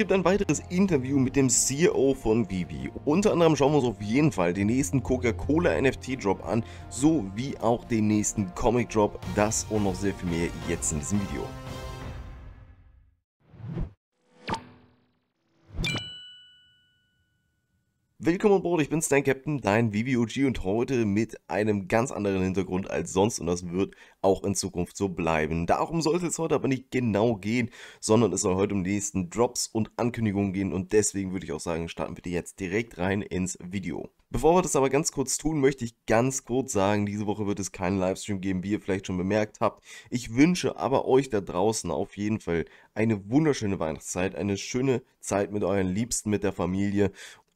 gibt ein weiteres Interview mit dem CEO von Vivi. Unter anderem schauen wir uns auf jeden Fall den nächsten Coca-Cola NFT-Drop an, sowie auch den nächsten Comic-Drop. Das und noch sehr viel mehr jetzt in diesem Video. Willkommen an Bord, ich bin's, dein Captain, dein VVOG und heute mit einem ganz anderen Hintergrund als sonst und das wird auch in Zukunft so bleiben. Darum sollte es heute aber nicht genau gehen, sondern es soll heute um die nächsten Drops und Ankündigungen gehen und deswegen würde ich auch sagen, starten wir jetzt direkt rein ins Video. Bevor wir das aber ganz kurz tun, möchte ich ganz kurz sagen, diese Woche wird es keinen Livestream geben, wie ihr vielleicht schon bemerkt habt. Ich wünsche aber euch da draußen auf jeden Fall eine wunderschöne Weihnachtszeit, eine schöne Zeit mit euren Liebsten, mit der Familie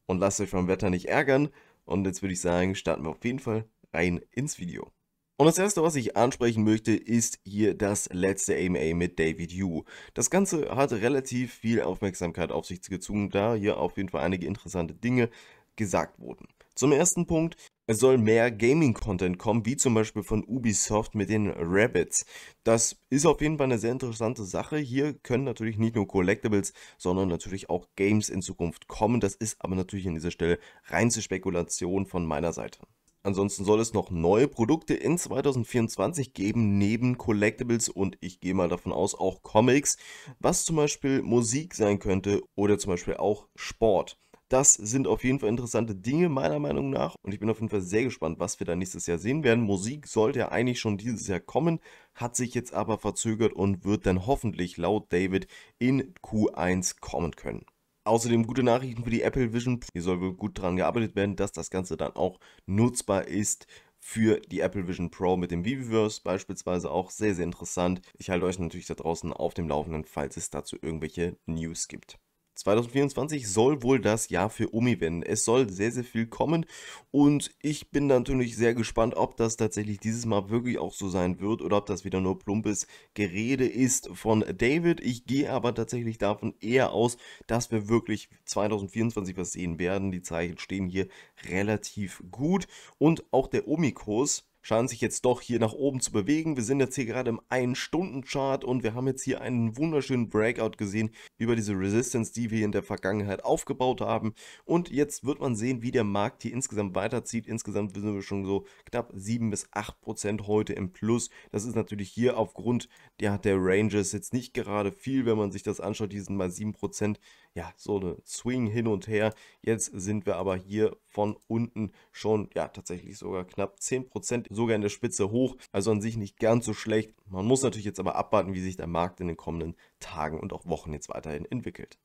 und lasst euch vom Wetter nicht ärgern. Und jetzt würde ich sagen, starten wir auf jeden Fall rein ins Video. Und das erste, was ich ansprechen möchte, ist hier das letzte AMA mit David Yu. Das Ganze hat relativ viel Aufmerksamkeit auf sich gezogen, da hier auf jeden Fall einige interessante Dinge gesagt wurden. Zum ersten Punkt, es soll mehr Gaming-Content kommen, wie zum Beispiel von Ubisoft mit den Rabbits. Das ist auf jeden Fall eine sehr interessante Sache. Hier können natürlich nicht nur Collectibles, sondern natürlich auch Games in Zukunft kommen. Das ist aber natürlich an dieser Stelle reinste Spekulation von meiner Seite. Ansonsten soll es noch neue Produkte in 2024 geben, neben Collectibles und ich gehe mal davon aus auch Comics, was zum Beispiel Musik sein könnte oder zum Beispiel auch Sport. Das sind auf jeden Fall interessante Dinge, meiner Meinung nach. Und ich bin auf jeden Fall sehr gespannt, was wir da nächstes Jahr sehen werden. Musik sollte ja eigentlich schon dieses Jahr kommen, hat sich jetzt aber verzögert und wird dann hoffentlich laut David in Q1 kommen können. Außerdem gute Nachrichten für die Apple Vision. Hier soll wohl gut dran gearbeitet werden, dass das Ganze dann auch nutzbar ist für die Apple Vision Pro mit dem Viviverse beispielsweise auch sehr, sehr interessant. Ich halte euch natürlich da draußen auf dem Laufenden, falls es dazu irgendwelche News gibt. 2024 soll wohl das Jahr für Omi werden. Es soll sehr, sehr viel kommen und ich bin natürlich sehr gespannt, ob das tatsächlich dieses Mal wirklich auch so sein wird oder ob das wieder nur plumpes Gerede ist von David. Ich gehe aber tatsächlich davon eher aus, dass wir wirklich 2024 was sehen werden. Die Zeichen stehen hier relativ gut und auch der Omi-Kurs scheinen sich jetzt doch hier nach oben zu bewegen. Wir sind jetzt hier gerade im 1-Stunden-Chart und wir haben jetzt hier einen wunderschönen Breakout gesehen über diese Resistance, die wir in der Vergangenheit aufgebaut haben. Und jetzt wird man sehen, wie der Markt hier insgesamt weiterzieht. Insgesamt sind wir schon so knapp 7 bis 8 Prozent heute im Plus. Das ist natürlich hier aufgrund der, der Ranges jetzt nicht gerade viel, wenn man sich das anschaut. Hier sind mal 7 Prozent ja, so eine Swing hin und her. Jetzt sind wir aber hier von unten schon, ja, tatsächlich sogar knapp 10%, sogar in der Spitze hoch. Also an sich nicht ganz so schlecht. Man muss natürlich jetzt aber abwarten, wie sich der Markt in den kommenden Tagen und auch Wochen jetzt weiterhin entwickelt.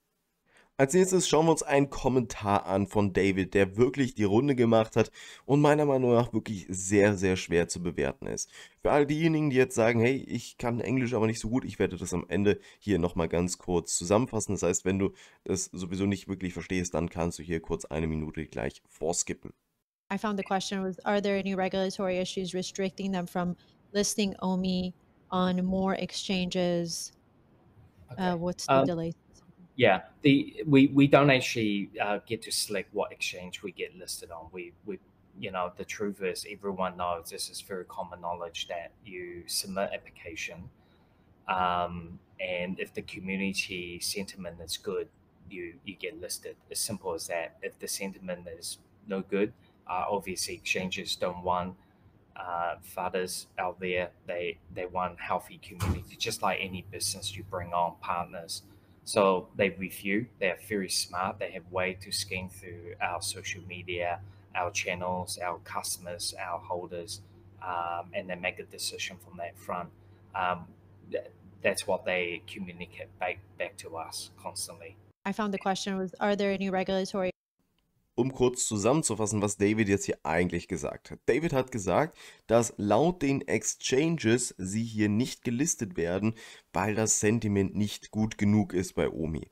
Als nächstes schauen wir uns einen Kommentar an von David, der wirklich die Runde gemacht hat und meiner Meinung nach wirklich sehr, sehr schwer zu bewerten ist. Für all diejenigen, die jetzt sagen, hey, ich kann Englisch aber nicht so gut, ich werde das am Ende hier nochmal ganz kurz zusammenfassen. Das heißt, wenn du das sowieso nicht wirklich verstehst, dann kannst du hier kurz eine Minute gleich vorskippen. I found the question was, are there any regulatory issues restricting them from listing OMI on more exchanges? Uh, okay. Uh, what's the um, delay? Yeah, the we we don't actually uh, get to select what exchange we get listed on. We we you know the truth is everyone knows this is very common knowledge that you submit application, um, and if the community sentiment is good, you you get listed. As simple as that. If the sentiment is no good, uh, obviously exchanges don't want uh, fathers out there. They they want healthy community, just like any business you bring on partners. So they review, they are very smart, they have way to scan through our social media, our channels, our customers, our holders, um, and they make a decision from that front. Um, th- that's what they communicate back, back to us constantly. I found the question was Are there any regulatory um kurz zusammenzufassen, was David jetzt hier eigentlich gesagt hat. David hat gesagt, dass laut den Exchanges sie hier nicht gelistet werden, weil das Sentiment nicht gut genug ist bei Omi.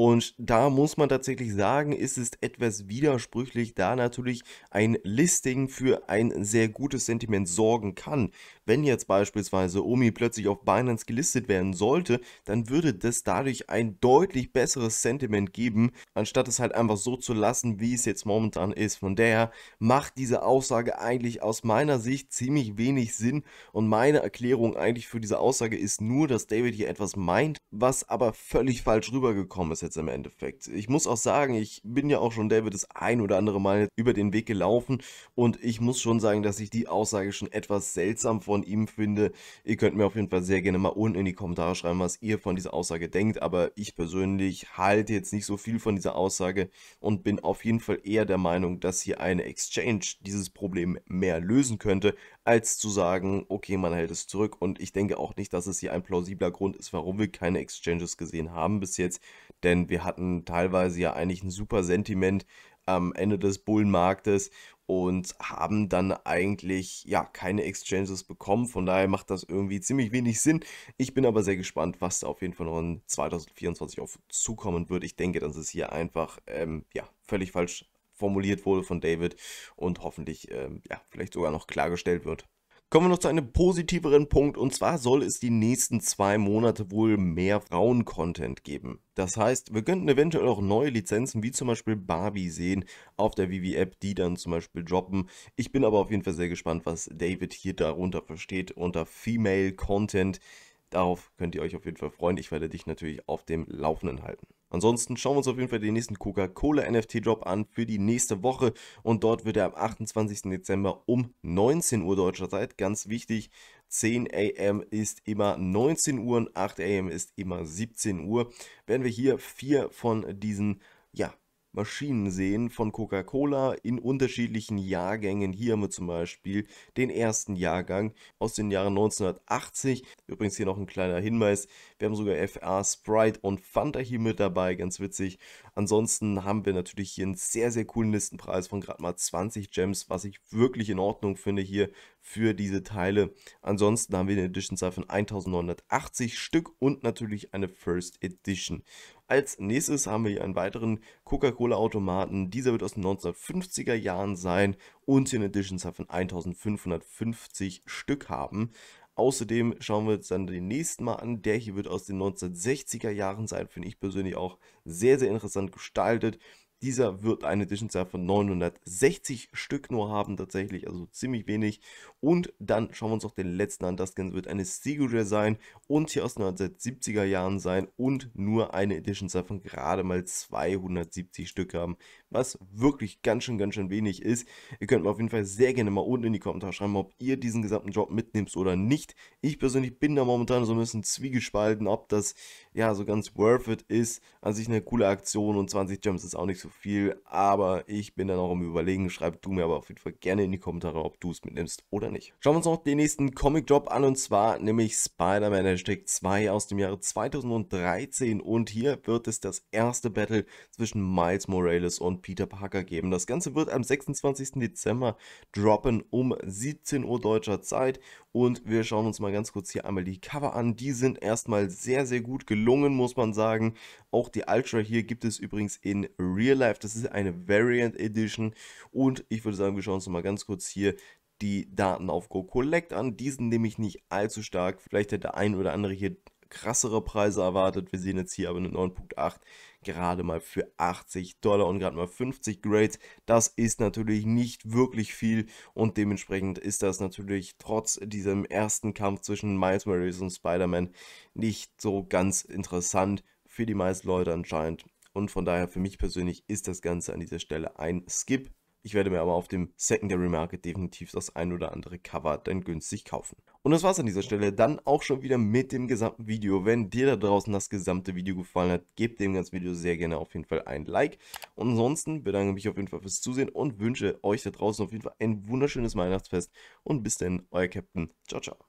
Und da muss man tatsächlich sagen, ist es etwas widersprüchlich, da natürlich ein Listing für ein sehr gutes Sentiment sorgen kann. Wenn jetzt beispielsweise Omi plötzlich auf Binance gelistet werden sollte, dann würde das dadurch ein deutlich besseres Sentiment geben, anstatt es halt einfach so zu lassen, wie es jetzt momentan ist. Von daher macht diese Aussage eigentlich aus meiner Sicht ziemlich wenig Sinn und meine Erklärung eigentlich für diese Aussage ist nur, dass David hier etwas meint, was aber völlig falsch rübergekommen ist jetzt im Endeffekt. Ich muss auch sagen, ich bin ja auch schon David das ein oder andere Mal über den Weg gelaufen und ich muss schon sagen, dass ich die Aussage schon etwas seltsam von ihm finde. Ihr könnt mir auf jeden Fall sehr gerne mal unten in die Kommentare schreiben, was ihr von dieser Aussage denkt, aber ich persönlich halte jetzt nicht so viel von dieser Aussage und bin auf jeden Fall eher der Meinung, dass hier eine Exchange dieses Problem mehr lösen könnte, als zu sagen, okay, man hält es zurück. Und ich denke auch nicht, dass es hier ein plausibler Grund ist, warum wir keine Exchanges gesehen haben bis jetzt. Denn wir hatten teilweise ja eigentlich ein super Sentiment am Ende des Bullenmarktes und haben dann eigentlich ja keine Exchanges bekommen. Von daher macht das irgendwie ziemlich wenig Sinn. Ich bin aber sehr gespannt, was da auf jeden Fall noch in 2024 auf zukommen wird. Ich denke, dass es hier einfach ähm, ja völlig falsch formuliert wurde von David und hoffentlich ähm, ja, vielleicht sogar noch klargestellt wird. Kommen wir noch zu einem positiveren Punkt und zwar soll es die nächsten zwei Monate wohl mehr Frauen-Content geben. Das heißt, wir könnten eventuell auch neue Lizenzen wie zum Beispiel Barbie sehen auf der Vivi-App, die dann zum Beispiel droppen. Ich bin aber auf jeden Fall sehr gespannt, was David hier darunter versteht unter Female Content. Darauf könnt ihr euch auf jeden Fall freuen. Ich werde dich natürlich auf dem Laufenden halten. Ansonsten schauen wir uns auf jeden Fall den nächsten Coca-Cola NFT-Drop an für die nächste Woche und dort wird er am 28. Dezember um 19 Uhr deutscher Zeit, ganz wichtig, 10 am ist immer 19 Uhr und 8 am ist immer 17 Uhr, werden wir hier vier von diesen ja, Maschinen sehen von Coca-Cola in unterschiedlichen Jahrgängen. Hier haben wir zum Beispiel den ersten Jahrgang aus den Jahren 1980. Übrigens hier noch ein kleiner Hinweis. Wir haben sogar FA, Sprite und Fanta hier mit dabei, ganz witzig. Ansonsten haben wir natürlich hier einen sehr, sehr coolen Listenpreis von gerade mal 20 Gems, was ich wirklich in Ordnung finde hier für diese Teile. Ansonsten haben wir eine Edition-Zahl von 1980 Stück und natürlich eine First Edition. Als nächstes haben wir hier einen weiteren Coca-Cola-Automaten. Dieser wird aus den 1950er Jahren sein und hier eine Edition von 1550 Stück haben. Außerdem schauen wir uns dann den nächsten mal an. Der hier wird aus den 1960er Jahren sein, finde ich persönlich auch sehr, sehr interessant gestaltet. Dieser wird eine Edition Zahl von 960 Stück nur haben, tatsächlich, also ziemlich wenig. Und dann schauen wir uns noch den letzten an. Das Ganze wird eine Sigurd sein und hier aus den 1970er Jahren sein und nur eine Edition Zahl von gerade mal 270 Stück haben, was wirklich ganz schön, ganz schön wenig ist. Ihr könnt mir auf jeden Fall sehr gerne mal unten in die Kommentare schreiben, ob ihr diesen gesamten Job mitnimmt oder nicht. Ich persönlich bin da momentan so ein bisschen zwiegespalten, ob das ja, so ganz worth it ist. An sich eine coole Aktion und 20 Gems ist auch nicht so viel, aber ich bin dann auch im Überlegen. Schreib du mir aber auf jeden Fall gerne in die Kommentare, ob du es mitnimmst oder nicht. Schauen wir uns noch den nächsten Comic-Drop an und zwar nämlich Spider-Man Hashtag 2 aus dem Jahre 2013 und hier wird es das erste Battle zwischen Miles Morales und Peter Parker geben. Das Ganze wird am 26. Dezember droppen um 17 Uhr deutscher Zeit und wir schauen uns mal ganz kurz hier einmal die Cover an. Die sind erstmal sehr, sehr gut gelungen gelungen, muss man sagen. Auch die Ultra hier gibt es übrigens in Real Life. Das ist eine Variant Edition. Und ich würde sagen, wir schauen uns mal ganz kurz hier die Daten auf Go Collect an. Diesen nehme ich nicht allzu stark. Vielleicht hätte der ein oder andere hier krassere Preise erwartet. Wir sehen jetzt hier aber eine 9.8 gerade mal für 80 Dollar und gerade mal 50 Grades. Das ist natürlich nicht wirklich viel und dementsprechend ist das natürlich trotz diesem ersten Kampf zwischen Miles Morales und Spider-Man nicht so ganz interessant für die meisten Leute anscheinend. Und von daher für mich persönlich ist das Ganze an dieser Stelle ein Skip. Ich werde mir aber auf dem Secondary Market definitiv das ein oder andere Cover dann günstig kaufen. Und das war's an dieser Stelle dann auch schon wieder mit dem gesamten Video. Wenn dir da draußen das gesamte Video gefallen hat, gebt dem ganzen Video sehr gerne auf jeden Fall ein Like. Und ansonsten bedanke mich auf jeden Fall fürs Zusehen und wünsche euch da draußen auf jeden Fall ein wunderschönes Weihnachtsfest. Und bis dann, euer Captain. Ciao, ciao.